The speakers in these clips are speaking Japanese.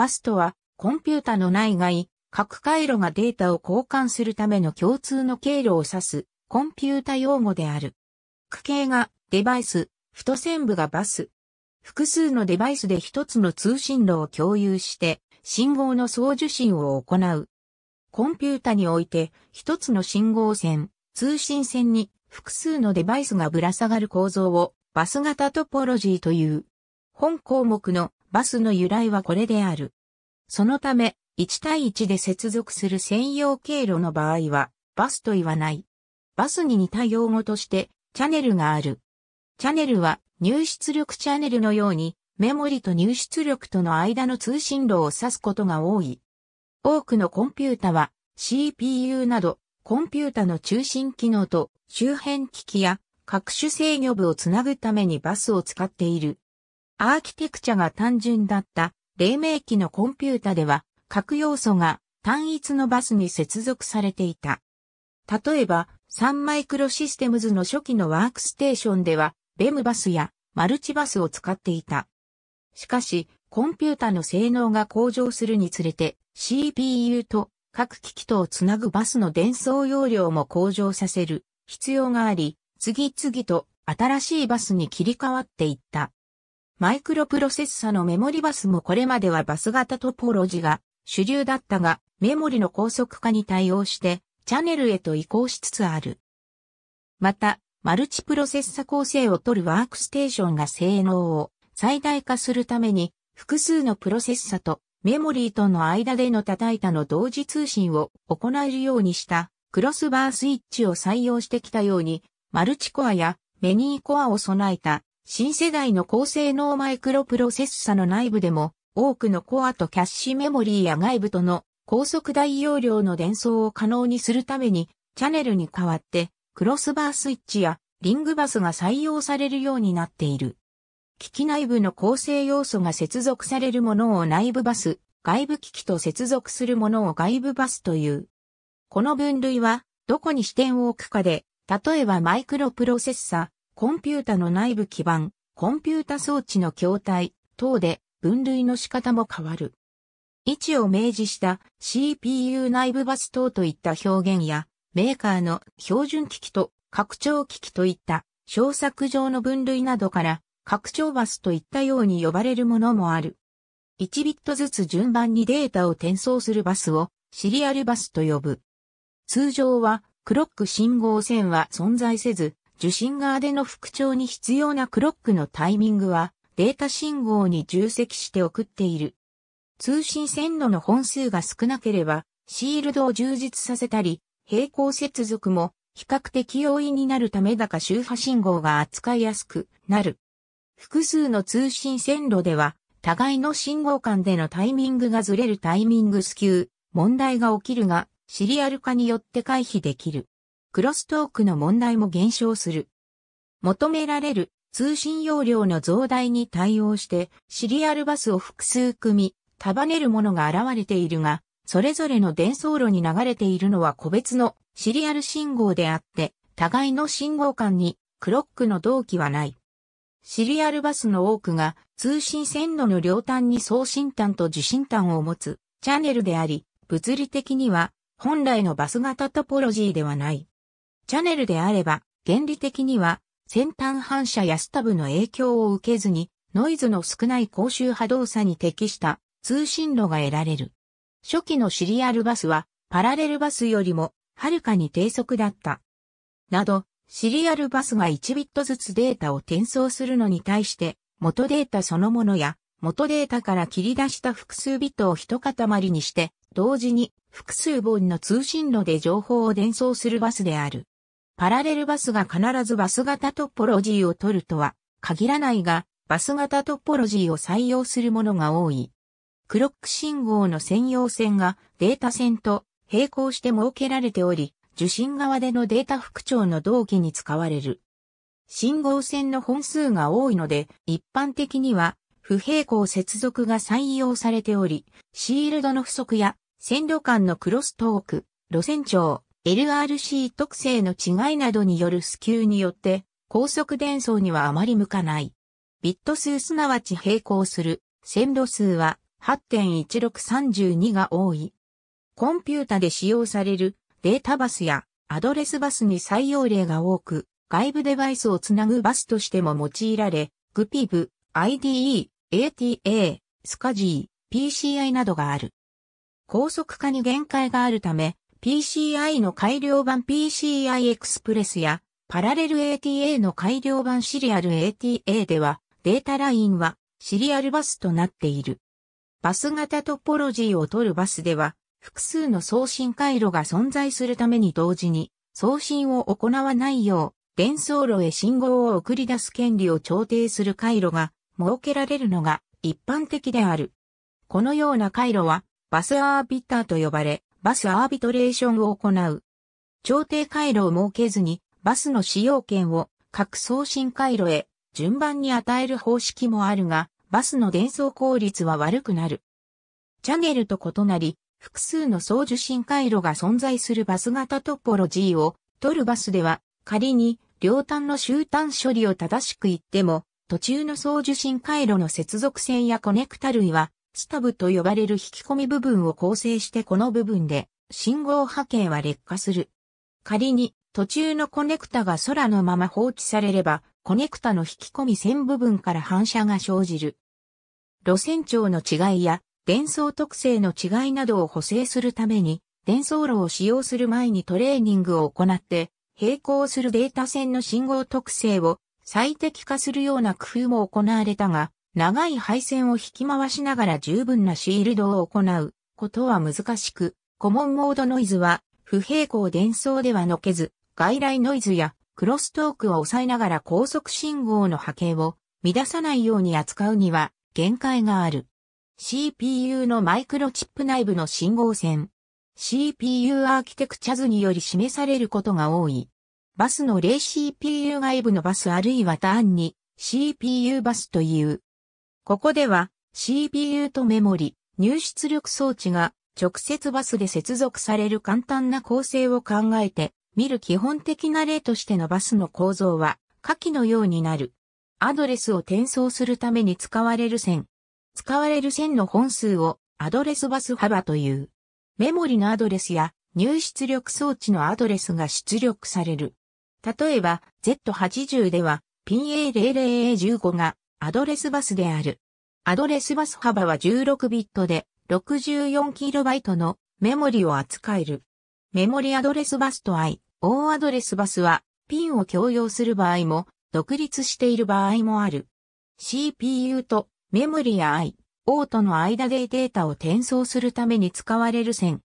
バスとは、コンピュータの内外、各回路がデータを交換するための共通の経路を指す、コンピュータ用語である。区形がデバイス、太線部がバス。複数のデバイスで一つの通信路を共有して、信号の送受信を行う。コンピュータにおいて、一つの信号線、通信線に複数のデバイスがぶら下がる構造をバス型トポロジーという。本項目のバスの由来はこれである。そのため、1対1で接続する専用経路の場合は、バスと言わない。バスに似た用語として、チャネルがある。チャネルは、入出力チャネルのように、メモリと入出力との間の通信路を指すことが多い。多くのコンピュータは、CPU など、コンピュータの中心機能と周辺機器や各種制御部をつなぐためにバスを使っている。アーキテクチャが単純だった黎明期のコンピュータでは各要素が単一のバスに接続されていた。例えば、サンマイクロシステムズの初期のワークステーションでは、ベムバスやマルチバスを使っていた。しかし、コンピュータの性能が向上するにつれて、CPU と各機器とをつなぐバスの伝送容量も向上させる必要があり、次々と新しいバスに切り替わっていった。マイクロプロセッサのメモリバスもこれまではバス型トポロジが主流だったが、メモリの高速化に対応して、チャンネルへと移行しつつある。また、マルチプロセッサ構成を取るワークステーションが性能を最大化するために、複数のプロセッサとメモリーとの間での叩いたの同時通信を行えるようにしたクロスバースイッチを採用してきたように、マルチコアやメニーコアを備えた新世代の高性能マイクロプロセッサの内部でも、多くのコアとキャッシュメモリーや外部との高速大容量の伝送を可能にするために、チャネルに代わって、クロスバースイッチやリングバスが採用されるようになっている。機器内部の構成要素が接続されるものを内部バス、外部機器と接続するものを外部バスという。この分類は、どこに視点を置くかで、例えばマイクロプロセッサ、コンピュータの内部基盤、コンピュータ装置の筐体等で分類の仕方も変わる。位置を明示した CPU 内部バス等といった表現や、メーカーの標準機器と拡張機器といった小作上の分類などから拡張バスといったように呼ばれるものもある。1ビットずつ順番にデータを転送するバスをシリアルバスと呼ぶ。通常はクロック信号線は存在せず、受信側での復調に必要なクロックのタイミングはデータ信号に重積して送っている。通信線路の本数が少なければシールドを充実させたり、平行接続も比較的容易になるためだか周波信号が扱いやすくなる。複数の通信線路では、互いの信号間でのタイミングがずれるタイミングスキュー、問題が起きるが、シリアル化によって回避できる。クロストークの問題も減少する。求められる通信容量の増大に対応してシリアルバスを複数組み束ねるものが現れているが、それぞれの伝送路に流れているのは個別のシリアル信号であって、互いの信号間にクロックの同期はない。シリアルバスの多くが通信線路の両端に送信端と受信端を持つチャンネルであり、物理的には本来のバス型トポロジーではない。チャネルであれば、原理的には、先端反射やスタブの影響を受けずに、ノイズの少ない高周波動作に適した通信路が得られる。初期のシリアルバスは、パラレルバスよりも、はるかに低速だった。など、シリアルバスが1ビットずつデータを転送するのに対して、元データそのものや、元データから切り出した複数ビットを一塊にして、同時に複数本の通信路で情報を伝送するバスである。パラレルバスが必ずバス型トポロジーを取るとは限らないが、バス型トポロジーを採用するものが多い。クロック信号の専用線がデータ線と並行して設けられており、受信側でのデータ復調の同期に使われる。信号線の本数が多いので、一般的には不平行接続が採用されており、シールドの不足や線路間のクロストーク、路線長、LRC 特性の違いなどによるスキューによって、高速伝送にはあまり向かない。ビット数すなわち並行する線路数は8.1632が多い。コンピュータで使用されるデータバスやアドレスバスに採用例が多く、外部デバイスをつなぐバスとしても用いられ、GPIV、IDE、ATA、SCAGI、PCI などがある。高速化に限界があるため、PCI の改良版 PCI Express や、パラレル ATA の改良版シリアル ATA では、データラインはシリアルバスとなっている。バス型トポロジーを取るバスでは、複数の送信回路が存在するために同時に送信を行わないよう、伝送路へ信号を送り出す権利を調停する回路が設けられるのが一般的である。このような回路はバスアービターと呼ばれ、バスアービトレーションを行う。調停回路を設けずに、バスの使用権を各送信回路へ順番に与える方式もあるが、バスの伝送効率は悪くなる。チャンネルと異なり、複数の送受信回路が存在するバス型トポロジーを取るバスでは、仮に両端の終端処理を正しく言っても、途中の送受信回路の接続線やコネクタ類はスタブと呼ばれる引き込み部分を構成してこの部分で信号波形は劣化する。仮に途中のコネクタが空のまま放置されれば、コネクタの引き込み線部分から反射が生じる。路線長の違いや伝送特性の違いなどを補正するために、伝送路を使用する前にトレーニングを行って、並行するデータ線の信号特性を最適化するような工夫も行われたが、長い配線を引き回しながら十分なシールドを行うことは難しく、コモンモードノイズは不平行伝送ではのけず、外来ノイズやクロストークを抑えながら高速信号の波形を乱さないように扱うには限界がある。CPU のマイクロチップ内部の信号線。CPU アーキテクチャ図により示されることが多い。バスの例 CPU 外部のバスあるいはターンに CPU バスというここでは CPU とメモリ、入出力装置が直接バスで接続される簡単な構成を考えて、見る基本的な例としてのバスの構造は下記のようになる。アドレスを転送するために使われる線。使われる線の本数をアドレスバス幅という。メモリのアドレスや入出力装置のアドレスが出力される。例えば Z80 では PA00A15 がアドレスバスである。アドレスバス幅は16ビットで 64KB のメモリを扱える。メモリアドレスバスと IO アドレスバスはピンを共用する場合も独立している場合もある。CPU とメモリや IO との間でデータを転送するために使われる線。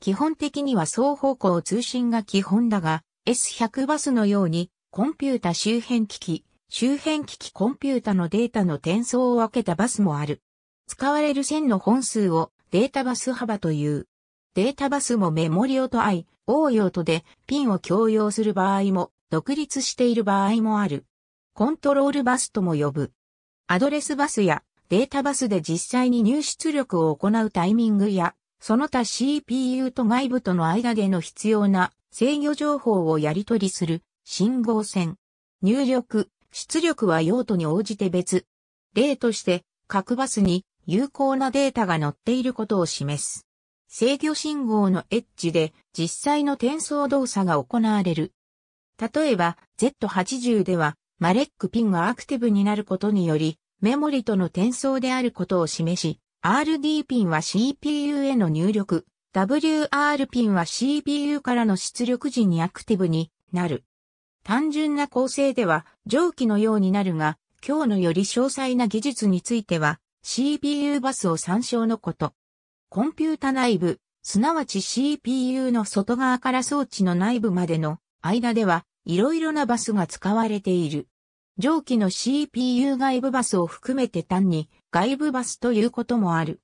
基本的には双方向通信が基本だが S100 バスのようにコンピュータ周辺機器周辺機器コンピュータのデータの転送を分けたバスもある。使われる線の本数をデータバス幅という。データバスもメモリオとい、応用とでピンを共用する場合も、独立している場合もある。コントロールバスとも呼ぶ。アドレスバスやデータバスで実際に入出力を行うタイミングや、その他 CPU と外部との間での必要な制御情報をやり取りする信号線。入力、出力は用途に応じて別。例として、各バスに有効なデータが載っていることを示す。制御信号のエッジで実際の転送動作が行われる。例えば Z80 ではマレックピンがアクティブになることによりメモリとの転送であることを示し、RD ピンは CPU への入力、WR ピンは CPU からの出力時にアクティブになる。単純な構成では蒸気のようになるが、今日のより詳細な技術については、CPU バスを参照のこと。コンピュータ内部、すなわち CPU の外側から装置の内部までの間では、いろいろなバスが使われている。上記の CPU 外部バスを含めて単に外部バスということもある。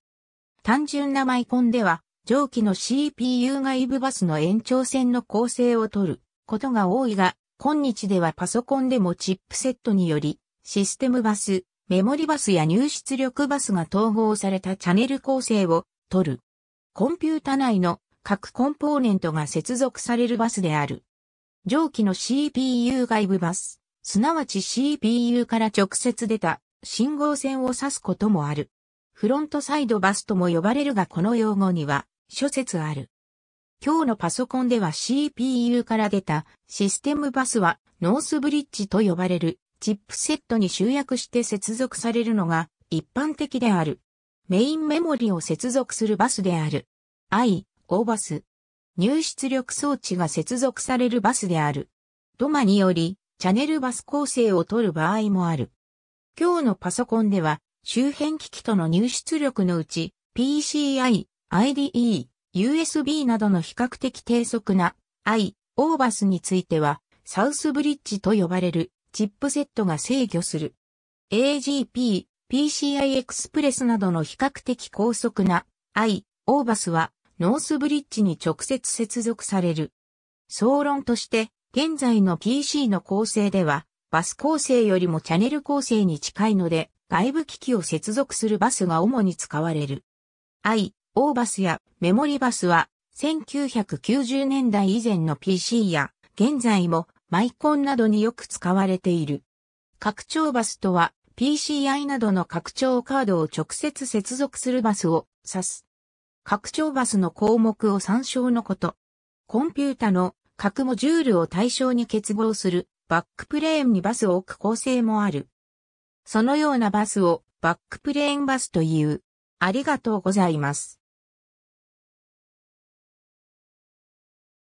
単純なマイコンでは、上記の CPU 外部バスの延長線の構成をとることが多いが、今日ではパソコンでもチップセットにより、システムバス、メモリバスや入出力バスが統合されたチャンネル構成を取る。コンピュータ内の各コンポーネントが接続されるバスである。上記の CPU 外部バス、すなわち CPU から直接出た信号線を指すこともある。フロントサイドバスとも呼ばれるがこの用語には諸説ある。今日のパソコンでは CPU から出たシステムバスはノースブリッジと呼ばれるチップセットに集約して接続されるのが一般的である。メインメモリを接続するバスである。I、O バス。入出力装置が接続されるバスである。ドマにより、チャネルバス構成を取る場合もある。今日のパソコンでは、周辺機器との入出力のうち、PCI、IDE、USB などの比較的低速な i、オーバスについては、サウスブリッジと呼ばれるチップセットが制御する。AGP、PCI エクスプレスなどの比較的高速な i、オーバスはノースブリッジに直接接続される。総論として、現在の PC の構成では、バス構成よりもチャネル構成に近いので、外部機器を接続するバスが主に使われる。i、オーバスやメモリバスは1990年代以前の PC や現在もマイコンなどによく使われている。拡張バスとは PCI などの拡張カードを直接接続するバスを指す。拡張バスの項目を参照のこと。コンピュータの各モジュールを対象に結合するバックプレーンにバスを置く構成もある。そのようなバスをバックプレーンバスという。ありがとうございます。